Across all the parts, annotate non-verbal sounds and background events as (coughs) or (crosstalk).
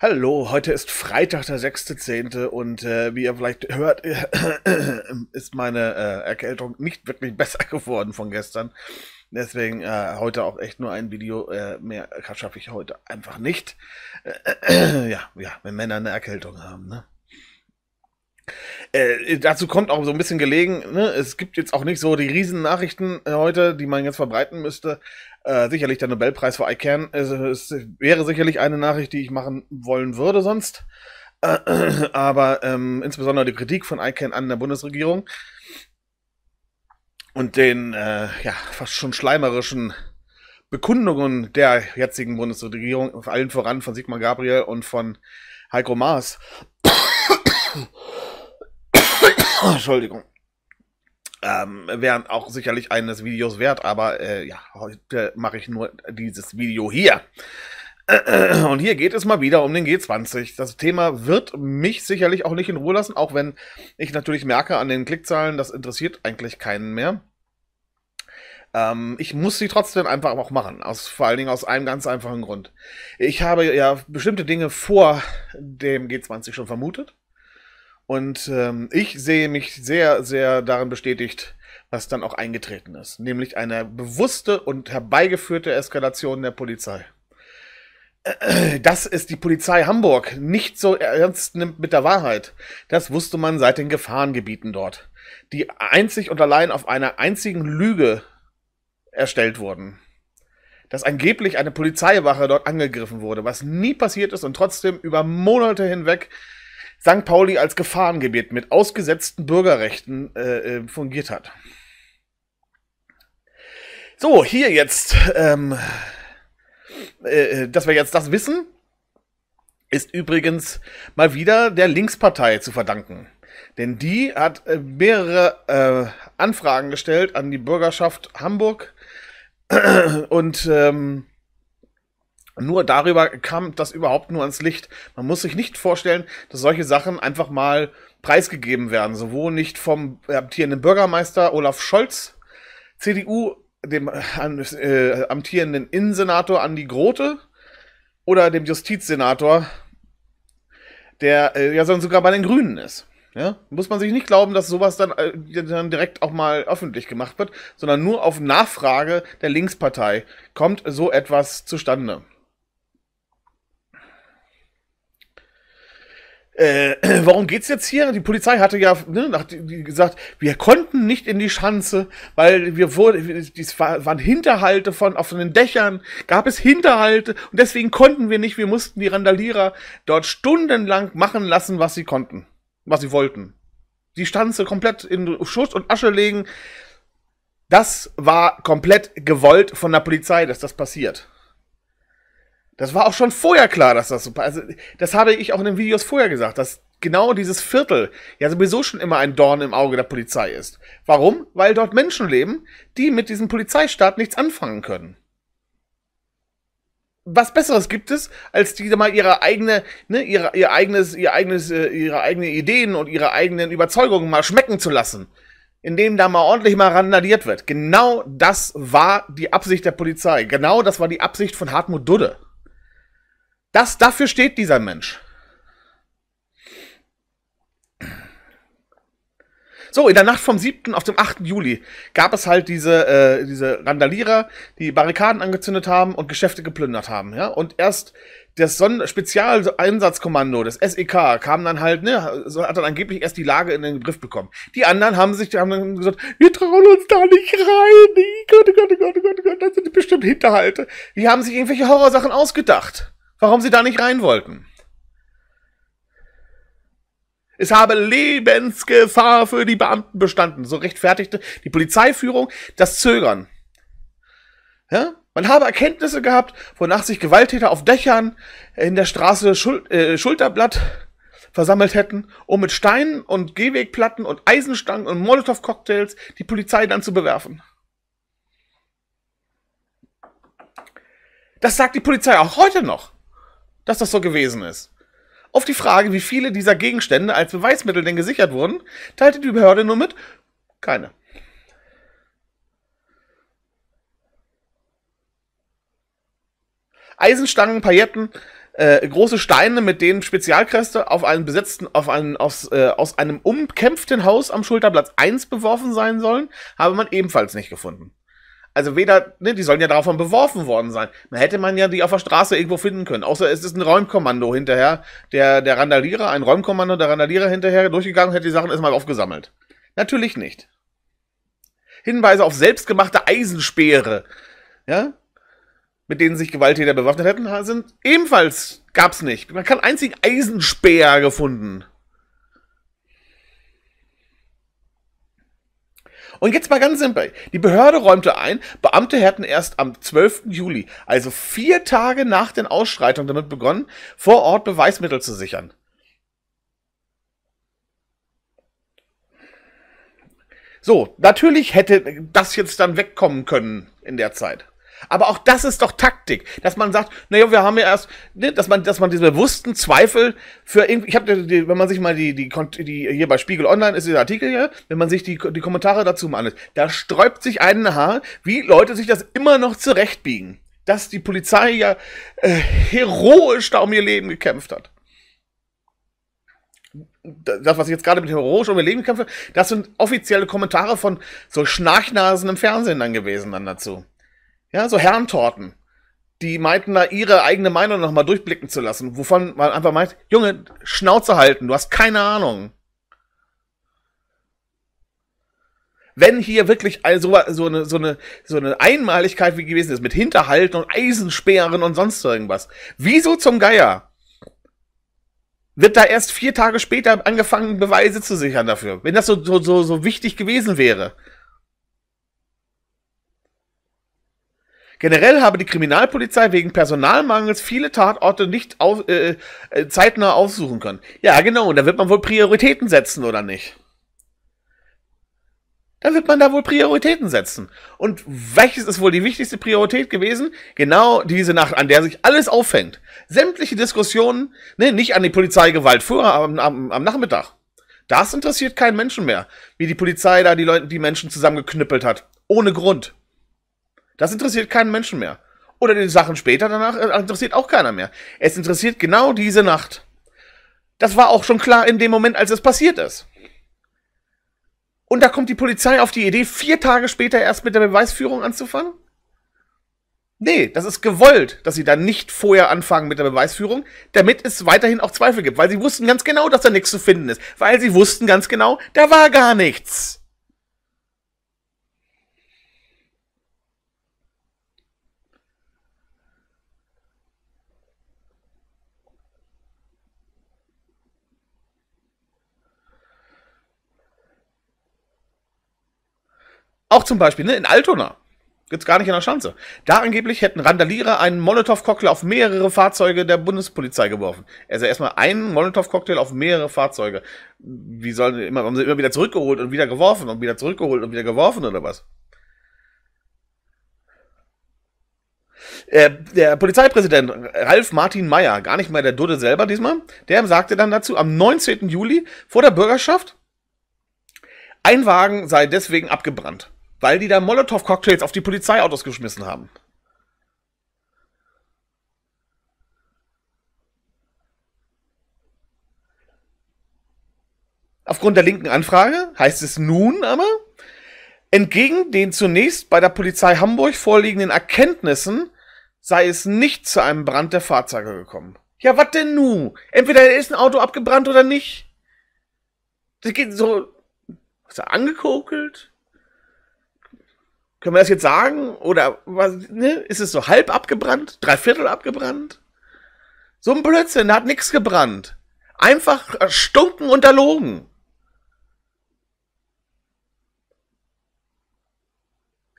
Hallo, heute ist Freitag, der 6.10. und äh, wie ihr vielleicht hört, (coughs) ist meine äh, Erkältung nicht wirklich besser (laughs) geworden von gestern. Deswegen äh, heute auch echt nur ein Video. Äh, mehr schaffe ich heute einfach nicht. Äh, (clears throat) ja, ja, wenn Männer eine Erkältung haben, ne? Äh, dazu kommt auch so ein bisschen gelegen, ne? es gibt jetzt auch nicht so die riesen Nachrichten äh, heute, die man jetzt verbreiten müsste. Äh, sicherlich der Nobelpreis für ICANN äh, wäre sicherlich eine Nachricht, die ich machen wollen würde sonst. Äh, (clears throat) aber ähm, insbesondere die Kritik von ICANN an der Bundesregierung und den äh, ja, fast schon schleimerischen Bekundungen der jetzigen Bundesregierung, allen voran von Sigmar Gabriel und von Heiko Maas. (coughs) Entschuldigung. Ähm, wären auch sicherlich eines Videos wert, aber äh, ja, heute mache ich nur dieses Video hier. Äh, äh, und hier geht es mal wieder um den G20. Das Thema wird mich sicherlich auch nicht in Ruhe lassen, auch wenn ich natürlich merke an den Klickzahlen, das interessiert eigentlich keinen mehr. Ähm, ich muss sie trotzdem einfach auch machen, aus, vor allen Dingen aus einem ganz einfachen Grund. Ich habe ja bestimmte Dinge vor dem G20 schon vermutet. Und ähm, ich sehe mich sehr, sehr darin bestätigt, was dann auch eingetreten ist. Nämlich eine bewusste und herbeigeführte Eskalation der Polizei dass es die Polizei Hamburg nicht so ernst nimmt mit der Wahrheit, das wusste man seit den Gefahrengebieten dort, die einzig und allein auf einer einzigen Lüge erstellt wurden. Dass angeblich eine Polizeiwache dort angegriffen wurde, was nie passiert ist und trotzdem über Monate hinweg St. Pauli als Gefahrengebiet mit ausgesetzten Bürgerrechten äh, äh fungiert hat. So, hier jetzt. Ähm äh, äh, dass wir jetzt das wissen, ist übrigens mal wieder der Linkspartei zu verdanken. Denn die hat äh, mehrere äh, Anfragen gestellt an die Bürgerschaft Hamburg (clears throat) und ähm, nur darüber kam das überhaupt nur ans Licht. Man muss sich nicht vorstellen, dass solche Sachen einfach mal preisgegeben werden. Sowohl nicht vom amtierenden Bürgermeister Olaf Scholz, CDU, dem äh, amtierenden Innensenator Andi Grote oder dem Justizsenator, der äh, ja sogar bei den Grünen ist. Ja? Muss man sich nicht glauben, dass sowas dann, äh, dann direkt auch mal öffentlich gemacht wird, sondern nur auf Nachfrage der Linkspartei kommt so etwas zustande. äh, (clears throat) warum geht's jetzt hier? Die Polizei hatte ja ne, hat gesagt, wir konnten nicht in die Schanze, weil wir wurden, dies waren Hinterhalte von auf den Dächern, gab es Hinterhalte und deswegen konnten wir nicht. Wir mussten die Randalierer dort stundenlang machen lassen, was sie konnten, was sie wollten. Die Schanze komplett in Schutt und Asche legen. Das war komplett gewollt von der Polizei, dass das passiert. Das war auch schon vorher klar, dass das so Also, das habe ich auch in den Videos vorher gesagt, dass genau dieses Viertel ja sowieso schon immer ein Dorn im Auge der Polizei ist. Warum? Weil dort Menschen leben, die mit diesem Polizeistaat nichts anfangen können. Was Besseres gibt es, als die mal ihre eigene, ne, ihre, ihr eigenes, ihr eigenes, äh, ihre eigenen Ideen und ihre eigenen Überzeugungen mal schmecken zu lassen indem da mal ordentlich mal randaliert wird. Genau das war die Absicht der Polizei. Genau das war die Absicht von Hartmut Dudde. Das, dafür steht dieser Mensch. So, in der Nacht vom 7. auf dem 8. Juli gab es halt diese, äh, diese Randalierer, die Barrikaden angezündet haben und Geschäfte geplündert haben. Ja? Und erst das Son Spezialeinsatzkommando, das SEK, kam dann halt, ne, hat dann angeblich erst die Lage in den Griff bekommen. Die anderen haben sich, die haben dann gesagt, wir trauen uns da nicht rein. Gott, Gott, Gott, Gott, Gott, das sind bestimmt Hinterhalte. Die haben sich irgendwelche Horrorsachen ausgedacht warum sie da nicht rein wollten. Es habe Lebensgefahr für die Beamten bestanden. So rechtfertigte die Polizeiführung das Zögern. Ja? Man habe Erkenntnisse gehabt, wonach sich Gewalttäter auf Dächern in der Straße Schul äh, Schulterblatt versammelt hätten, um mit Steinen und Gehwegplatten und Eisenstangen und Molotow-Cocktails die Polizei dann zu bewerfen. Das sagt die Polizei auch heute noch dass das so gewesen ist. Auf die Frage, wie viele dieser Gegenstände als Beweismittel denn gesichert wurden, teilte die Behörde nur mit keine. Eisenstangen, Pailletten, äh, große Steine, mit denen Spezialkräfte auf einen besetzten, auf einen, aus, äh, aus einem umkämpften Haus am Schulterplatz 1 beworfen sein sollen, habe man ebenfalls nicht gefunden. Also weder, ne, die sollen ja davon beworfen worden sein. Man hätte man ja die auf der Straße irgendwo finden können. Außer es ist ein Räumkommando hinterher, der, der Randalierer, ein Räumkommando, der Randalierer hinterher durchgegangen und hätte die Sachen erstmal aufgesammelt. Natürlich nicht. Hinweise auf selbstgemachte Eisenspeere, ja, mit denen sich Gewalttäter bewaffnet hätten, sind ebenfalls gab's nicht. Man kann keinen einzigen Eisenspeer gefunden. Und jetzt mal ganz simpel. Die Behörde räumte ein, Beamte hätten erst am 12. Juli, also vier Tage nach den Ausschreitungen damit begonnen, vor Ort Beweismittel zu sichern. So, natürlich hätte das jetzt dann wegkommen können in der Zeit. Aber auch das ist doch Taktik, dass man sagt, naja, wir haben ja erst, ne, dass man, dass man diese bewussten Zweifel für irgendwie, ich habe, wenn man sich mal die, die, die, hier bei Spiegel Online ist dieser Artikel hier, wenn man sich die, die Kommentare dazu mal anlässt, da sträubt sich ein Haar, wie Leute sich das immer noch zurechtbiegen, dass die Polizei ja äh, heroisch da um ihr Leben gekämpft hat. Das, was ich jetzt gerade mit heroisch um ihr Leben kämpfe, das sind offizielle Kommentare von so Schnarchnasen im Fernsehen dann gewesen dann dazu. Ja, so Herrentorten. Die meinten da ihre eigene Meinung nochmal durchblicken zu lassen, wovon man einfach meint, Junge, Schnauze halten, du hast keine Ahnung. wenn hier wirklich so, so, eine, so, eine, so eine Einmaligkeit wie gewesen ist, mit Hinterhalten und Eisensperren und sonst irgendwas, wieso zum Geier wird da erst vier Tage später angefangen, Beweise zu sichern dafür, wenn das so, so, so, so wichtig gewesen wäre? Generell habe die Kriminalpolizei wegen Personalmangels viele Tatorte nicht auf, äh, äh, zeitnah aufsuchen können. Ja, genau, und da wird man wohl Prioritäten setzen, oder nicht? Dann wird man da wohl Prioritäten setzen. Und welches ist wohl die wichtigste Priorität gewesen? Genau diese Nacht, an der sich alles auffängt. Sämtliche Diskussionen, ne, nicht an die Polizeigewalt vorher, aber am, am Nachmittag. Das interessiert keinen Menschen mehr, wie die Polizei da die Leute, die Menschen zusammengeknüppelt hat. Ohne Grund. Das interessiert keinen Menschen mehr. Oder die Sachen später danach äh, interessiert auch keiner mehr. Es interessiert genau diese Nacht. Das war auch schon klar in dem Moment, als es passiert ist. Und da kommt die Polizei auf die Idee, vier Tage später erst mit der Beweisführung anzufangen? Nee, das ist gewollt, dass sie dann nicht vorher anfangen mit der Beweisführung, damit es weiterhin auch Zweifel gibt, weil sie wussten ganz genau, dass da nichts zu finden ist, weil sie wussten ganz genau, da war gar nichts. Auch zum Beispiel ne, in Altona. Jetzt gar nicht in der Schanze. Da angeblich hätten Randalierer einen Molotow-Cocktail auf mehrere Fahrzeuge der Bundespolizei geworfen. Also erstmal einen Molotow-Cocktail auf mehrere Fahrzeuge. Wie sollen immer, haben sie immer wieder zurückgeholt und wieder geworfen und wieder zurückgeholt und wieder geworfen oder was? Äh, der Polizeipräsident Ralf Martin Meyer, gar nicht mehr der Dudde selber diesmal, der sagte dann dazu am 19. Juli vor der Bürgerschaft, ein Wagen sei deswegen abgebrannt weil die da Molotow-Cocktails auf die Polizeiautos geschmissen haben. Aufgrund der linken Anfrage heißt es nun aber, entgegen den zunächst bei der Polizei Hamburg vorliegenden Erkenntnissen sei es nicht zu einem Brand der Fahrzeuge gekommen. Ja, was denn nu? Entweder ist ein Auto abgebrannt oder nicht. Das geht so. Ist er angekokelt? Können wir das jetzt sagen? Oder was, ne? ist es so halb abgebrannt? Dreiviertel abgebrannt? So ein Blödsinn, da hat nichts gebrannt. Einfach erstunken und erlogen.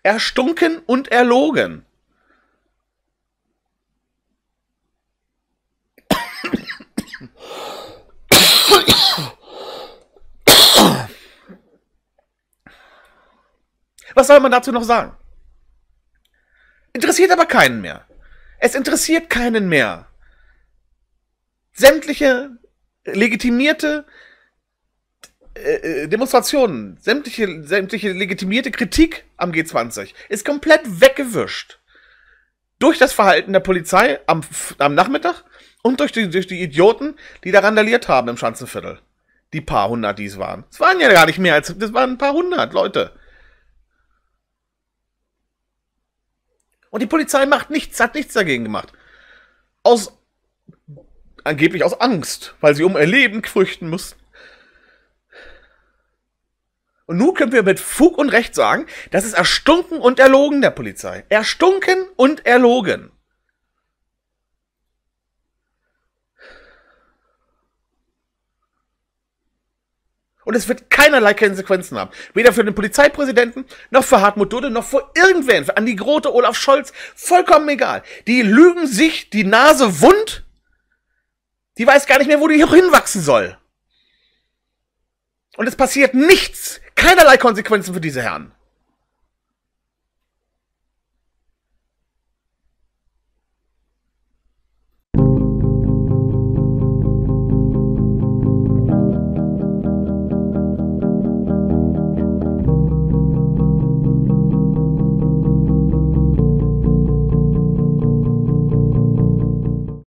Erstunken und erlogen. Was soll man dazu noch sagen? Interessiert aber keinen mehr. Es interessiert keinen mehr. Sämtliche legitimierte äh, äh, Demonstrationen, sämtliche, sämtliche legitimierte Kritik am G20 ist komplett weggewischt. Durch das Verhalten der Polizei am, am Nachmittag und durch die, durch die Idioten, die da randaliert haben im Schanzenviertel. Die paar hundert, die es waren. Es waren ja gar nicht mehr als, das waren ein paar hundert Leute. Und die Polizei macht nichts, hat nichts dagegen gemacht. Aus angeblich aus Angst, weil sie um ihr Leben fürchten mussten. Und nun können wir mit Fug und Recht sagen, das ist erstunken und erlogen der Polizei. Erstunken und erlogen. Und es wird keinerlei Konsequenzen haben. Weder für den Polizeipräsidenten, noch für Hartmut Dudde, noch für irgendwen. Für Andi Grote, Olaf Scholz. Vollkommen egal. Die lügen sich die Nase wund. Die weiß gar nicht mehr, wo die hinwachsen soll. Und es passiert nichts. Keinerlei Konsequenzen für diese Herren.